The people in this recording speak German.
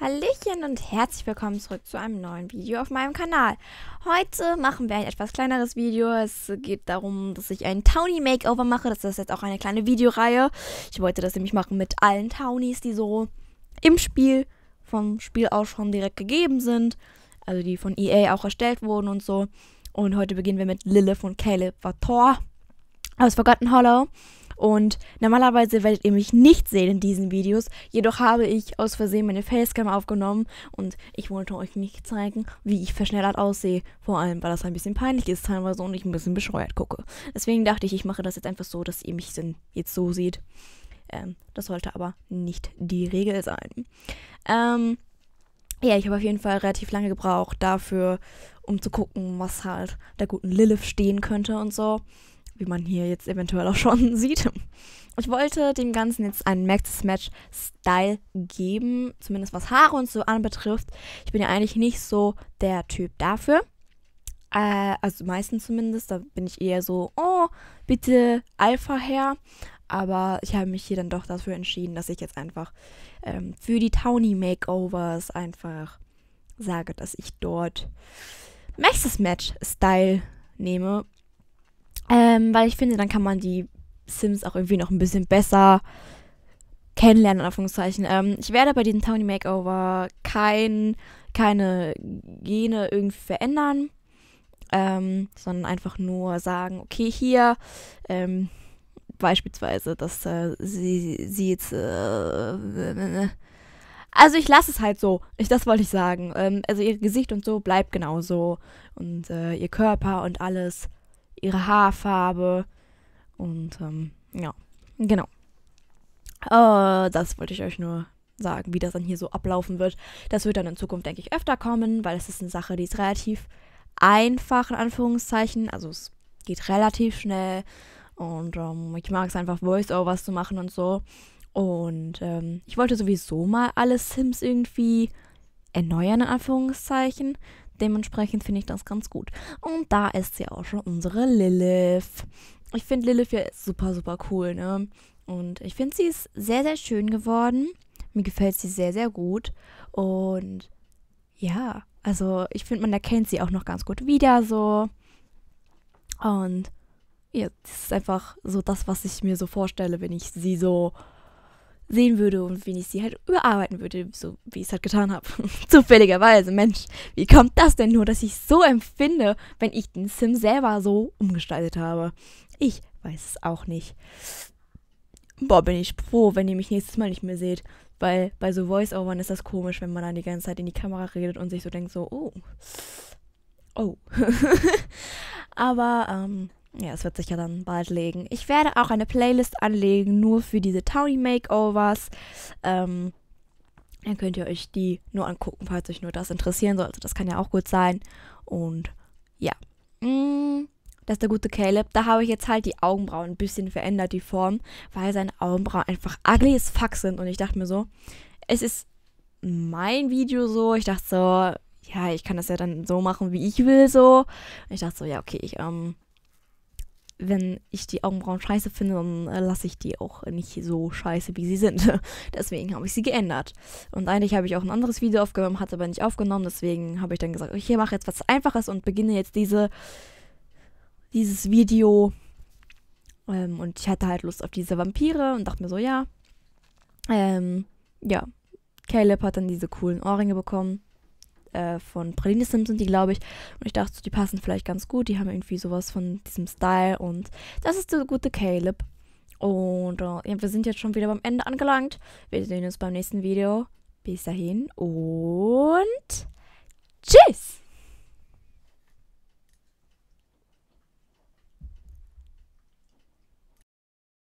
Hallöchen und herzlich willkommen zurück zu einem neuen Video auf meinem Kanal. Heute machen wir ein etwas kleineres Video. Es geht darum, dass ich einen Townie Makeover mache. Das ist jetzt auch eine kleine Videoreihe. Ich wollte das nämlich machen mit allen Townies, die so im Spiel, vom Spiel aus schon direkt gegeben sind. Also die von EA auch erstellt wurden und so. Und heute beginnen wir mit Lilith und Caleb Vator aus Forgotten Hollow. Und normalerweise werdet ihr mich nicht sehen in diesen Videos. Jedoch habe ich aus Versehen meine Facecam aufgenommen und ich wollte euch nicht zeigen, wie ich verschnellert aussehe. Vor allem, weil das ein bisschen peinlich ist teilweise und ich ein bisschen bescheuert gucke. Deswegen dachte ich, ich mache das jetzt einfach so, dass ihr mich dann jetzt so seht. Ähm, das sollte aber nicht die Regel sein. Ähm, ja, ich habe auf jeden Fall relativ lange gebraucht dafür, um zu gucken, was halt der guten Lilith stehen könnte und so wie man hier jetzt eventuell auch schon sieht. Ich wollte dem Ganzen jetzt einen Max-Match-Style geben, zumindest was Haare und so anbetrifft. Ich bin ja eigentlich nicht so der Typ dafür. Äh, also meistens zumindest, da bin ich eher so, oh, bitte Alpha her. Aber ich habe mich hier dann doch dafür entschieden, dass ich jetzt einfach ähm, für die Tawny makeovers einfach sage, dass ich dort Maxis Match-Style nehme ähm, weil ich finde, dann kann man die Sims auch irgendwie noch ein bisschen besser kennenlernen, in Anführungszeichen. Ähm, ich werde bei diesem Tony Makeover kein, keine Gene irgendwie verändern, ähm, sondern einfach nur sagen, okay, hier, ähm, beispielsweise, dass äh, sie, sie jetzt... Äh, also ich lasse es halt so. Ich, das wollte ich sagen. Ähm, also ihr Gesicht und so bleibt genauso. Und äh, ihr Körper und alles ihre Haarfarbe und ähm, ja, genau. Äh, das wollte ich euch nur sagen, wie das dann hier so ablaufen wird. Das wird dann in Zukunft, denke ich, öfter kommen, weil es ist eine Sache, die ist relativ einfach, in Anführungszeichen. Also es geht relativ schnell und ähm, ich mag es einfach, Voice-Overs zu machen und so. Und ähm, ich wollte sowieso mal alle Sims irgendwie erneuern, in Anführungszeichen. Dementsprechend finde ich das ganz gut. Und da ist sie auch schon unsere Lilith. Ich finde Lilith ja super, super cool, ne? Und ich finde, sie ist sehr, sehr schön geworden. Mir gefällt sie sehr, sehr gut. Und ja, also ich finde, man erkennt sie auch noch ganz gut wieder so. Und ja, das ist einfach so das, was ich mir so vorstelle, wenn ich sie so sehen würde und wenn ich sie halt überarbeiten würde, so wie ich es halt getan habe. Zufälligerweise, Mensch, wie kommt das denn nur, dass ich so empfinde, wenn ich den Sim selber so umgestaltet habe? Ich weiß es auch nicht. Boah, bin ich froh, wenn ihr mich nächstes Mal nicht mehr seht. Weil bei so Voice-Overn ist das komisch, wenn man dann die ganze Zeit in die Kamera redet und sich so denkt, so, oh. Oh. Aber, ähm, ja, es wird sich ja dann bald legen. Ich werde auch eine Playlist anlegen, nur für diese Townie Makeovers. Ähm, dann könnt ihr euch die nur angucken, falls euch nur das interessieren sollte. Das kann ja auch gut sein. Und ja. Mm, das ist der gute Caleb. Da habe ich jetzt halt die Augenbrauen ein bisschen verändert, die Form, weil seine Augenbrauen einfach ugly as fuck sind. Und ich dachte mir so, es ist mein Video so. Ich dachte so, ja, ich kann das ja dann so machen, wie ich will, so. Und ich dachte so, ja, okay, ich, ähm, wenn ich die Augenbrauen scheiße finde, dann äh, lasse ich die auch nicht so scheiße, wie sie sind. deswegen habe ich sie geändert. Und eigentlich habe ich auch ein anderes Video aufgenommen, hatte aber nicht aufgenommen. Deswegen habe ich dann gesagt, ich mache jetzt was Einfaches und beginne jetzt diese, dieses Video. Ähm, und ich hatte halt Lust auf diese Vampire und dachte mir so, ja. Ähm, ja. Caleb hat dann diese coolen Ohrringe bekommen. Äh, von Praline Sims sind die, glaube ich. Und ich dachte, die passen vielleicht ganz gut. Die haben irgendwie sowas von diesem Style. Und das ist der gute Caleb. Und äh, ja, wir sind jetzt schon wieder beim Ende angelangt. Wir sehen uns beim nächsten Video. Bis dahin und tschüss!